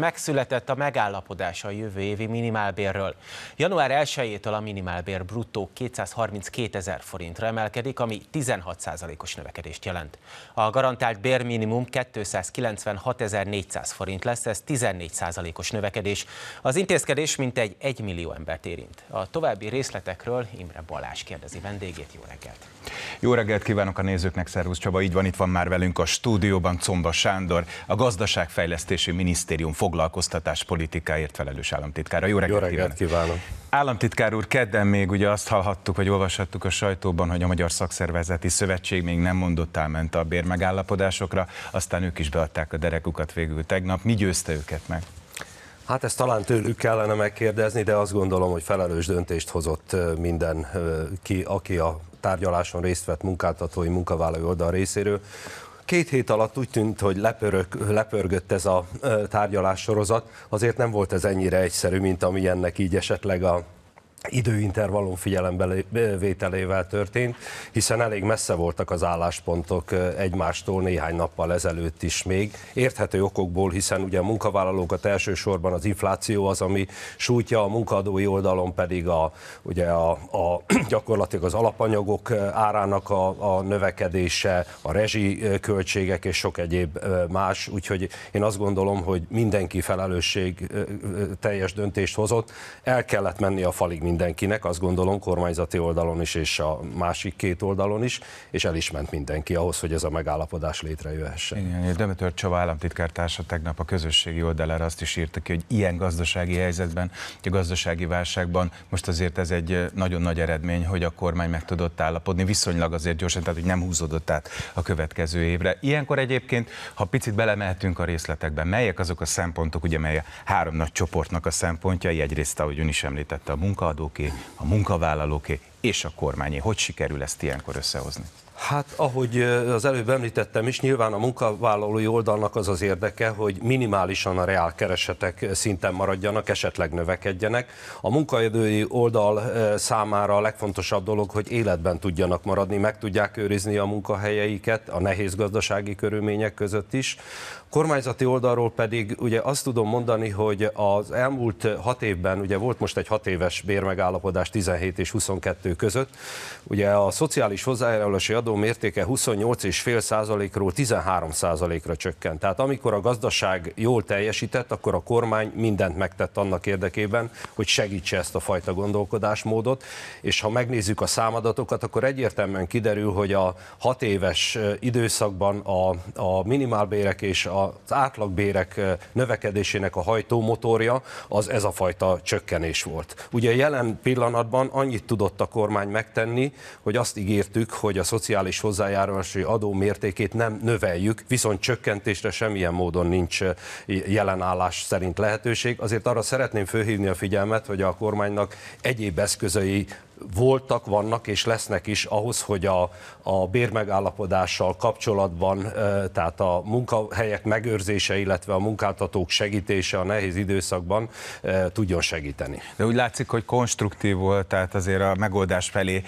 Megszületett a megállapodás a jövő évi minimálbérről. Január 1-től a minimálbér bruttó 232 ezer forintra emelkedik, ami 16%-os növekedést jelent. A garantált bérminimum 296 400 forint lesz, ez 14%-os növekedés. Az intézkedés mintegy 1 millió embert érint. A további részletekről Imre Balázs kérdezi vendégét. Jó reggelt! Jó reggelt kívánok a nézőknek, szervusz Csaba, így van, itt van már velünk a stúdióban Comba Sándor, a Gazdaságfejlesztési Minisztérium politikáért felelős államtitkára. Jó reggelt, Jó reggelt kívánok. kívánok! Államtitkár úr, kedden még ugye azt hallhattuk, vagy olvashattuk a sajtóban, hogy a Magyar Szakszervezeti Szövetség még nem mondott elment a bérmegállapodásokra, aztán ők is beadták a derekukat végül tegnap. Mi győzte őket meg? Hát ezt talán tőlük kellene megkérdezni, de azt gondolom, hogy felelős döntést hozott minden ki, aki a tárgyaláson részt vett munkáltatói, munkavállalói oldal részéről. Két hét alatt úgy tűnt, hogy lepörök, lepörgött ez a tárgyalássorozat, azért nem volt ez ennyire egyszerű, mint ami ennek így esetleg a időintervallum vételével történt, hiszen elég messze voltak az álláspontok egymástól néhány nappal ezelőtt is még. Érthető okokból, hiszen ugye a munkavállalókat elsősorban az infláció az, ami sújtja, a munkadói oldalon pedig a, ugye a, a gyakorlatilag az alapanyagok árának a, a növekedése, a rezsi költségek és sok egyéb más, úgyhogy én azt gondolom, hogy mindenki felelősség teljes döntést hozott, el kellett menni a falig mindenkinek, azt gondolom kormányzati oldalon is és a másik két oldalon is, és el is ment mindenki ahhoz, hogy ez a megállapodás létrejöhessen. Igen, Demetör Csaba államtitkártársa tegnap a közösségi oldalára azt is írta ki, hogy ilyen gazdasági helyzetben, a gazdasági válságban most azért ez egy nagyon nagy eredmény, hogy a kormány meg tudott állapodni viszonylag azért gyorsan, tehát hogy nem húzódott át a következő évre. Ilyenkor egyébként, ha picit belemehetünk a részletekbe, melyek azok a szempontok, ugye mely a három nagy csoportnak a szempontjai, egyrészt, ahogy ön is említette, a munkaadó dolgozóké, a munkavállalóké és a kormányé. Hogy sikerül ezt ilyenkor összehozni? Hát, ahogy az előbb említettem is, nyilván a munkavállalói oldalnak az az érdeke, hogy minimálisan a keresetek szinten maradjanak, esetleg növekedjenek. A munkaidői oldal számára a legfontosabb dolog, hogy életben tudjanak maradni, meg tudják őrizni a munkahelyeiket a nehéz gazdasági körülmények között is. Kormányzati oldalról pedig ugye azt tudom mondani, hogy az elmúlt hat évben, ugye volt most egy hat éves bérmegállapodás 17 és 22 között, ugye a szociális hozzájárulási adó adó mértéke 28,5%-ról 13%-ra csökkent. Tehát amikor a gazdaság jól teljesített, akkor a kormány mindent megtett annak érdekében, hogy segítse ezt a fajta gondolkodásmódot, és ha megnézzük a számadatokat, akkor egyértelműen kiderül, hogy a hat éves időszakban a, a minimálbérek és az átlagbérek növekedésének a hajtómotorja az ez a fajta csökkenés volt. Ugye jelen pillanatban annyit tudott a kormány megtenni, hogy azt ígértük, hogy a szociális minimális hozzájárulási adó mértékét nem növeljük, viszont csökkentésre semmilyen módon nincs eh, jelenállás szerint lehetőség. Azért arra szeretném fölhívni a figyelmet, hogy a kormánynak egyéb eszközei voltak, vannak és lesznek is ahhoz, hogy a, a bérmegállapodással kapcsolatban, tehát a munkahelyek megőrzése, illetve a munkáltatók segítése a nehéz időszakban tudjon segíteni. De úgy látszik, hogy konstruktív volt, tehát azért a megoldás felé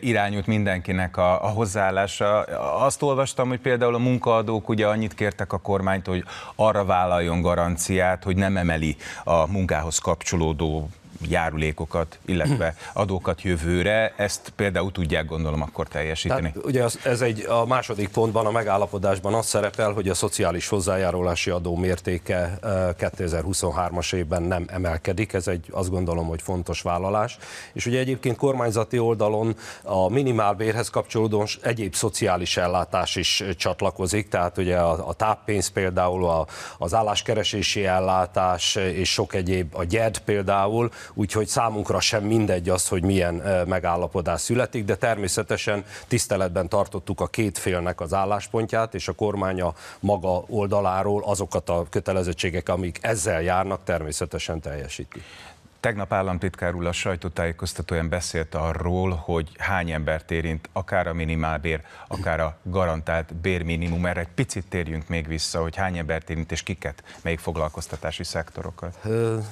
irányult mindenkinek a, a hozzáállása. Azt olvastam, hogy például a munkaadók ugye annyit kértek a kormányt, hogy arra vállaljon garanciát, hogy nem emeli a munkához kapcsolódó járulékokat, illetve adókat jövőre, ezt például tudják gondolom akkor teljesíteni. Tehát, ugye az, ez egy a második pontban, a megállapodásban az szerepel, hogy a szociális hozzájárulási adó mértéke 2023-as eh, évben nem emelkedik, ez egy azt gondolom, hogy fontos vállalás, és ugye egyébként kormányzati oldalon a minimálbérhez kapcsolódó egyéb szociális ellátás is csatlakozik, tehát ugye a, a táppénz például, a, az álláskeresési ellátás és sok egyéb, a gyed például, úgyhogy számunkra sem mindegy az, hogy milyen megállapodás születik, de természetesen tiszteletben tartottuk a két félnek az álláspontját, és a kormánya maga oldaláról azokat a kötelezettségek, amik ezzel járnak, természetesen teljesíti. Tegnap államtitkár úr a sajtótájékoztatóján beszélt arról, hogy hány embert érint akár a minimálbér, akár a garantált bérminimum. Erre egy picit térjünk még vissza, hogy hány embert érint és kiket, melyik foglalkoztatási szektorokat.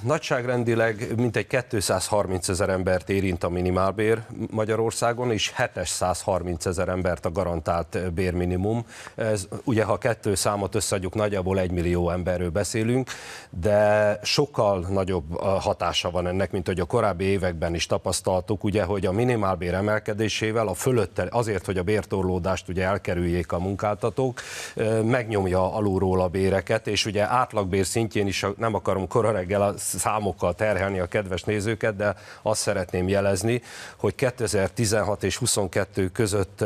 Nagyságrendileg mintegy 230 ezer embert érint a minimálbér Magyarországon, és 730 ezer embert a garantált bérminimum. Ez, ugye, ha kettő számot összeadjuk, nagyjából egy millió emberről beszélünk, de sokkal nagyobb hatása van van ennek, mint hogy a korábbi években is tapasztaltuk, ugye, hogy a minimálbér emelkedésével a fölötte, azért, hogy a bértorlódást ugye elkerüljék a munkáltatók, megnyomja alulról a béreket, és ugye átlagbér szintjén is nem akarom kora reggel a számokkal terhelni a kedves nézőket, de azt szeretném jelezni, hogy 2016 és 22 között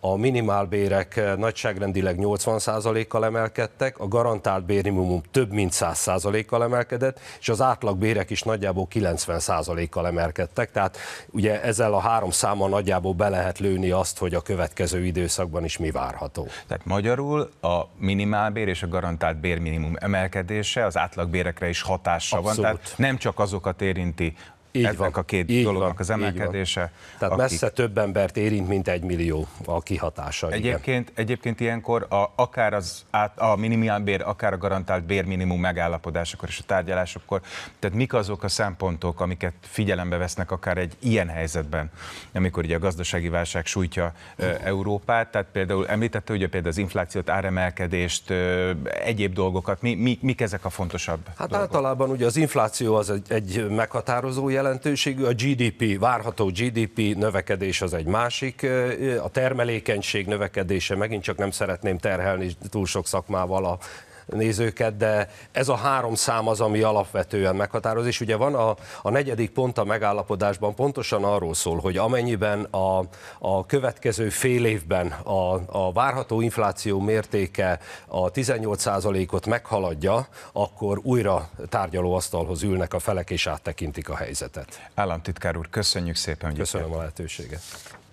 a minimálbérek nagyságrendileg 80%-kal emelkedtek, a garantált bérminimum több mint 100%-kal emelkedett, és az átlagbérek is nagyjából 90%-kal emelkedtek, tehát ugye ezzel a három számmal nagyjából be lehet lőni azt, hogy a következő időszakban is mi várható. Tehát magyarul a minimálbér és a garantált bérminimum emelkedése az átlagbérekre is hatással van, tehát nem csak azokat érinti, így ezek van, a két így dolognak van, az emelkedése. Tehát akik... messze több embert érint, mint egy millió a kihatása. Egyébként, igen. egyébként ilyenkor a, akár az át, a minimálbér, akár a garantált bérminimum megállapodásakor és a tárgyalásokkor, tehát mik azok a szempontok, amiket figyelembe vesznek akár egy ilyen helyzetben, amikor ugye a gazdasági válság sújtja e, Európát, tehát például említette hogy például az inflációt, áremelkedést, e, egyéb dolgokat, mi, mi, mik ezek a fontosabb Hát dolgok? általában ugye az infláció az egy, egy meghatározója, jelentőségű, a GDP, várható GDP növekedés az egy másik, a termelékenység növekedése, megint csak nem szeretném terhelni túl sok szakmával a nézőket, de ez a három szám az, ami alapvetően meghatároz, és ugye van a, a negyedik pont a megállapodásban pontosan arról szól, hogy amennyiben a, a következő fél évben a, a várható infláció mértéke a 18%-ot meghaladja, akkor újra tárgyalóasztalhoz ülnek a felek és áttekintik a helyzetet. Államtitkár úr, köszönjük szépen, Köszönöm a lehetőséget.